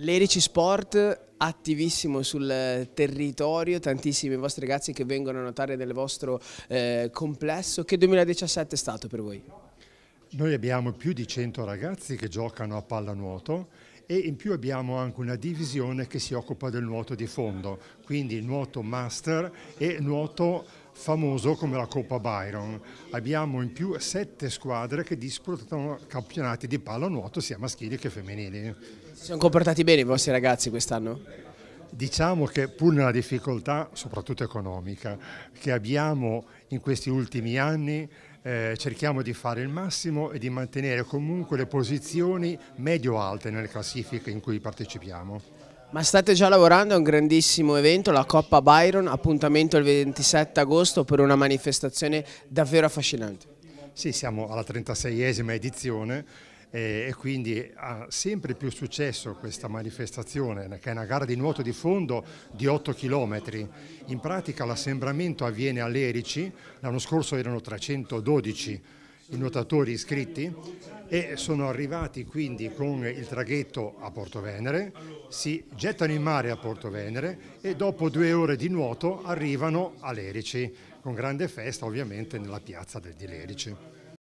L'Erici Sport attivissimo sul eh, territorio, tantissimi vostri ragazzi che vengono a notare del vostro eh, complesso. Che 2017 è stato per voi? Noi abbiamo più di 100 ragazzi che giocano a pallanuoto e in più abbiamo anche una divisione che si occupa del nuoto di fondo, quindi nuoto master e nuoto famoso come la Coppa Byron. Abbiamo in più sette squadre che disputano campionati di pallanuoto sia maschili che femminili. Si sono comportati bene i vostri ragazzi quest'anno? Diciamo che pur nella difficoltà, soprattutto economica, che abbiamo in questi ultimi anni, eh, cerchiamo di fare il massimo e di mantenere comunque le posizioni medio-alte nelle classifiche in cui partecipiamo. Ma state già lavorando a un grandissimo evento, la Coppa Byron, appuntamento il 27 agosto per una manifestazione davvero affascinante. Sì, siamo alla 36esima edizione eh, e quindi ha sempre più successo questa manifestazione che è una gara di nuoto di fondo di 8 km. In pratica l'assembramento avviene all'Erici, l'anno scorso erano 312 i nuotatori iscritti e sono arrivati quindi con il traghetto a Porto Venere, si gettano in mare a Porto Venere e dopo due ore di nuoto arrivano a Lerici, con grande festa ovviamente nella piazza di Lerici.